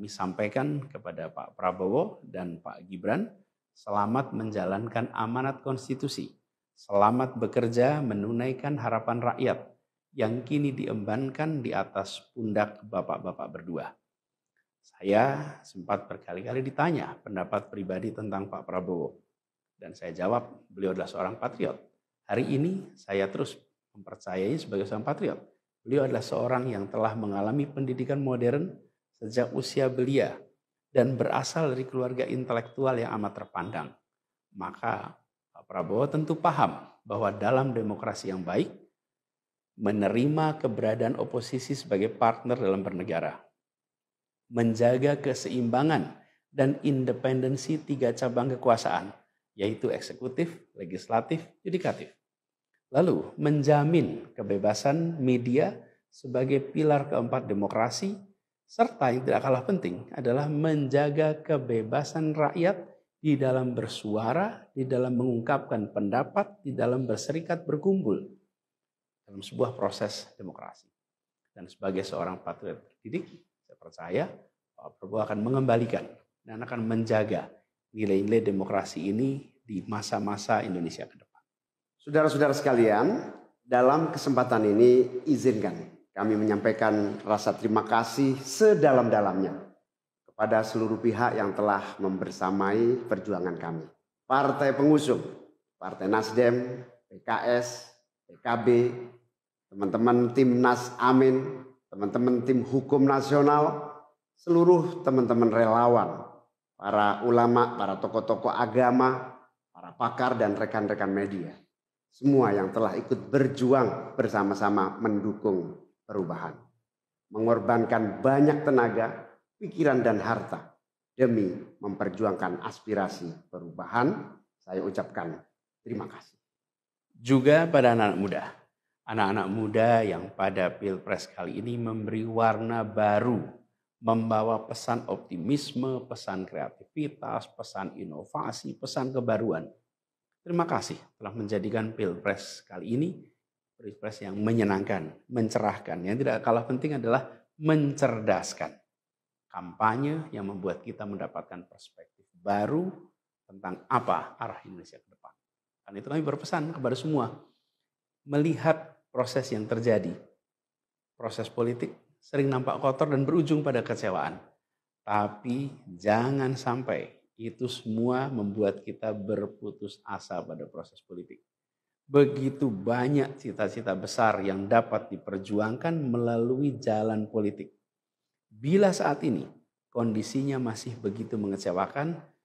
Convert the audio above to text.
kami sampaikan kepada Pak Prabowo dan Pak Gibran, selamat menjalankan amanat konstitusi, selamat bekerja menunaikan harapan rakyat yang kini diembankan di atas pundak bapak-bapak berdua. Saya sempat berkali-kali ditanya pendapat pribadi tentang Pak Prabowo. Dan saya jawab, beliau adalah seorang patriot. Hari ini saya terus mempercayai sebagai seorang patriot. Beliau adalah seorang yang telah mengalami pendidikan modern, sejak usia belia dan berasal dari keluarga intelektual yang amat terpandang. Maka Pak Prabowo tentu paham bahwa dalam demokrasi yang baik menerima keberadaan oposisi sebagai partner dalam bernegara. Menjaga keseimbangan dan independensi tiga cabang kekuasaan, yaitu eksekutif, legislatif, yudikatif. Lalu menjamin kebebasan media sebagai pilar keempat demokrasi serta yang tidak kalah penting adalah menjaga kebebasan rakyat di dalam bersuara, di dalam mengungkapkan pendapat, di dalam berserikat berkumpul dalam sebuah proses demokrasi. Dan sebagai seorang patriot terdidik, saya percaya Pak Prabowo akan mengembalikan dan akan menjaga nilai-nilai demokrasi ini di masa-masa Indonesia ke depan. Saudara-saudara sekalian, dalam kesempatan ini izinkan kami menyampaikan rasa terima kasih sedalam-dalamnya kepada seluruh pihak yang telah membersamai perjuangan kami. Partai pengusung, Partai Nasdem, PKS, PKB, teman-teman tim Nas, Amin, teman-teman tim hukum nasional, seluruh teman-teman relawan, para ulama, para tokoh-tokoh agama, para pakar dan rekan-rekan media. Semua yang telah ikut berjuang bersama-sama mendukung perubahan. Mengorbankan banyak tenaga, pikiran dan harta demi memperjuangkan aspirasi perubahan. Saya ucapkan terima kasih. Juga pada anak-anak muda. Anak-anak muda yang pada Pilpres kali ini memberi warna baru, membawa pesan optimisme, pesan kreativitas, pesan inovasi, pesan kebaruan. Terima kasih telah menjadikan Pilpres kali ini refresh yang menyenangkan, mencerahkan. Yang tidak kalah penting adalah mencerdaskan. Kampanye yang membuat kita mendapatkan perspektif baru tentang apa arah Indonesia ke depan. Karena itu kami berpesan kepada semua, melihat proses yang terjadi. Proses politik sering nampak kotor dan berujung pada kecewaan. Tapi jangan sampai itu semua membuat kita berputus asa pada proses politik begitu banyak cita-cita besar yang dapat diperjuangkan melalui jalan politik. Bila saat ini kondisinya masih begitu mengecewakan,